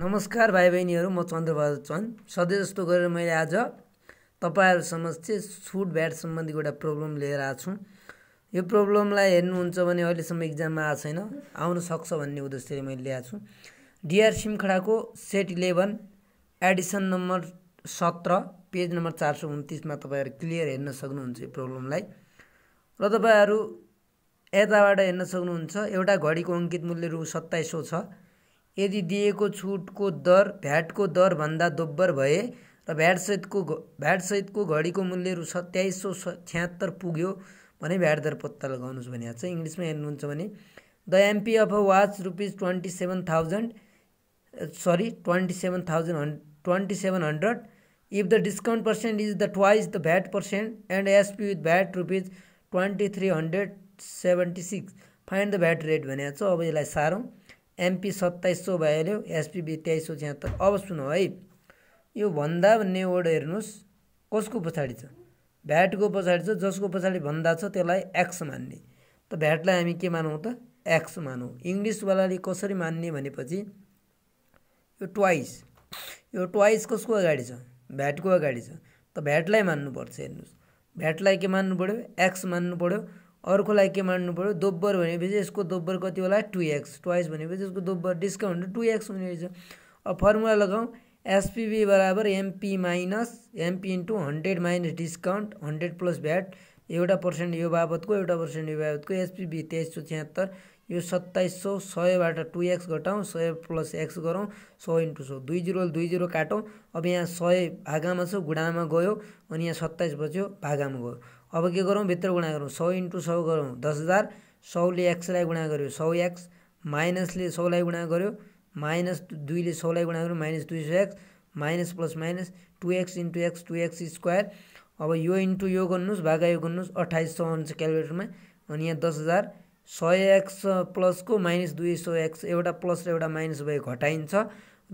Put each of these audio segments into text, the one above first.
नमस्कार भाइ बहिनीहरू म चन्द्रबहादुर चन्द सधैँ जस्तो गरेर मैले आज तपाईँहरू समक्ष छुट भ्याट सम्बन्धीको एउटा प्रब्लम लिएर आएको छु यो प्रब्लमलाई हेर्नुहुन्छ भने अहिलेसम्म इक्जाममा आएको छैन आउन सक्छ भन्ने उद्देश्यले मैले ल्याएको छु डिआर सिमखडाको सेट इलेभेन एडिसन नम्बर सत्र पेज नम्बर चार सौ उन्तिसमा तपाईँहरू क्लियर हेर्न सक्नुहुन्छ यो प्रब्लमलाई र तपाईँहरू यताबाट हेर्न सक्नुहुन्छ एउटा घडीको अङ्कित मूल्य रु सत्ताइस सौ छ यदि दिएको छुटको दर भ्याटको दरभन्दा दोब्बर भए र भ्याटसहितको भ्याटसहितको घडीको मूल्य रु सत्ताइस सौ छ्यात्तर पुग्यो भने भ्याट दर पत्ता लगाउनुहोस् भने चाहिँ इङ्ग्लिसमा हेर्नुहुन्छ भने the MP of a watch rupees twenty seven thousand sorry twenty seven thousand hun twenty seven hundred if the discount percent is the twice the VAT percent and SP with VAT rupees twenty three hundred seventy six find the VAT rate भनेको छ अब यसलाई सारौँ MP सत्ताइस सौ भइहाल्यो SPB तेइस सौ छिहत्तर अब सुन है यो भन्दा भन्ने वर्ड हेर्नुहोस् कसको पछाडि छ भ्याटको पछाडि छ जसको पछाडि भन्दा छ त्यसलाई एक्स मान्ने त भ्याटलाई हामी के मानौँ त एक्स मानौँ इङ्ग्लिसवालाले कसरी मान्ने भनेपछि यो ट्वाइस यो ट्वाइस कसको अगाडि छ भ्याटको अगाडि छ त भ्याटलाई मान्नुपर्छ हेर्नुहोस् भ्याटलाई के मान्नु पऱ्यो एक्स मान्नु पऱ्यो अर्कोलाई के मान्नु पऱ्यो दोब्बर भनेपछि यसको दोब्बर कति होला टु एक्स ट्वाइस भनेपछि यसको दोब्बर डिस्काउन्ट टु एक्स हुने रहेछ अब फर्मुला लगाउँ एसपिबी बराबर MP minus MP into hundred minus discount hundred plus VAT एउटा पर्सेन्ट यो बाबतको एउटा पर्सेन्ट यो बाबतको एसपिबी तेइस सौ छिहत्तर यो सत्ताइस सौ सयबाट टु एक्स घटाउँ सय प्लस एक्स गरौँ सय इन्टु सौ दुई जिरो दुई जिरो काटौँ अब यहाँ सय भागामा छ गुणामा गयो अनि यहाँ सत्ताइस बज्यो भागामा गयो अब के गरौँ भित्र गुणा गरौँ सौ इन्टु सौ गरौँ दस हजार सौले एक्सलाई गुणा गर्यो सौ एक्स माइनसले सौलाई गुणा गर्यो माइनस दुईले सौलाई गुणा गर्यो माइनस दुई सौ x minus plus minus two x into x two x square अब यो इन्टु यो गर्नुहोस् भागा यो गर्नुहोस् अठाइस सौ आउँछ क्यालकुलेटरमा अनि यहाँ दस हजार सय एक्स प्लसको माइनस दुई सौ एक्स एउटा प्लस र एउटा माइनस भए घटाइन्छ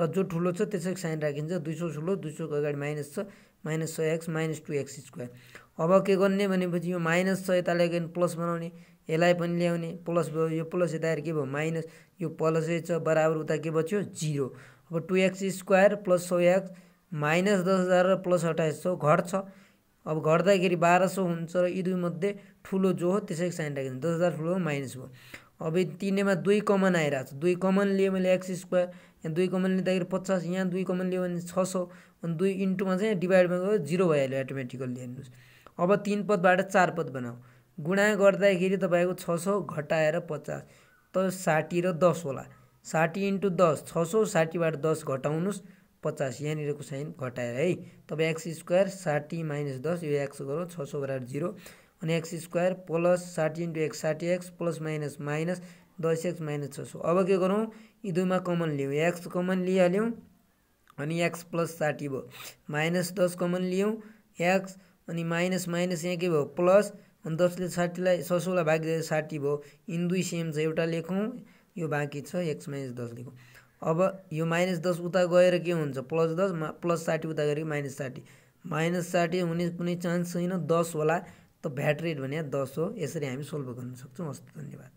र जो ठुलो छ त्यसरी साइन राखिन्छ दुई सौ ठुलो दुई सयको अगाडि माइनस छ माइनस सय x minus two x square अब के गर्ने भनेपछि यो माइनस छ यता ल्यायो भने प्लस बनाउने यसलाई पनि ल्याउने प्लस भयो यो प्लस यता आएर के भयो माइनस यो प्लसै छ बराबर उता के बच्यो जिरो अब टु एक्स स्क्वायर प्लस सय एक्स माइनस दस हजार र प्लस अठाइस सौ घट्छ अब घट्दाखेरि बाह्र सौ हुन्छ र यी दुईमध्ये ठुलो जो हो त्यसै साइन राखिदिन्छ दस हजार ठुलो हो माइनस भयो अब तिनैमा दुई कमन आइरहेको छ दुई कमन लिएँ मैले एक्स स्क्वायर यहाँ दुई कमन लिँदाखेरि पचास यहाँ दुई कमन लियो भने छ सौ अनि दुई इन्टुमा चाहिँ डिभाइडमा गयो जिरो भइहाल्यो एटोमेटिकल्ली हेर्नुहोस् अब तिन पदबाट चार पद बनाऊ गुणा गर्दाखेरि तपाईँको छ सौ घटाएर पचास त साठी र दस होला साठी इन्टु दस छ सौ साठीबाट दस घटाउनुहोस् पचास यहाँनिरको साइन घटाएर है तब एक्स स्क्वायर साठी माइनस दस यो एक्स गरौँ छ सौ बराबर जिरो अनि एक्स स्क्वायर प्लस साठी इन्टु एक्स साठी एक्स प्लस माइनस माइनस दस एक्स माइनस छ सौ अब के गरौँ यी दुईमा कमन लियौँ एक्स कमन लिइहाल्यौँ अनि एक्स प्लस साठी भयो माइनस दस कमन लियौँ एक्स अनि माइनस माइनस यहाँ के भयो प्लस अनि दसले साठीलाई छ सौलाई भागिदिएर साठी भयो यिन दुई सेम छ एउटा लेखौँ यो बाँकी छ एक्स माइनस दस लेखौँ अब यो माइनस दस उता गएर के हुन्छ प्लस दस मा प्लस साठी उता गएर माइनस साठी माइनस साठी हुने कुनै चान्स छैन दस होला त भ्याट रेट भने दस हो यसरी हामी सोल्भ गर्न सक्छौँ हस् धन्यवाद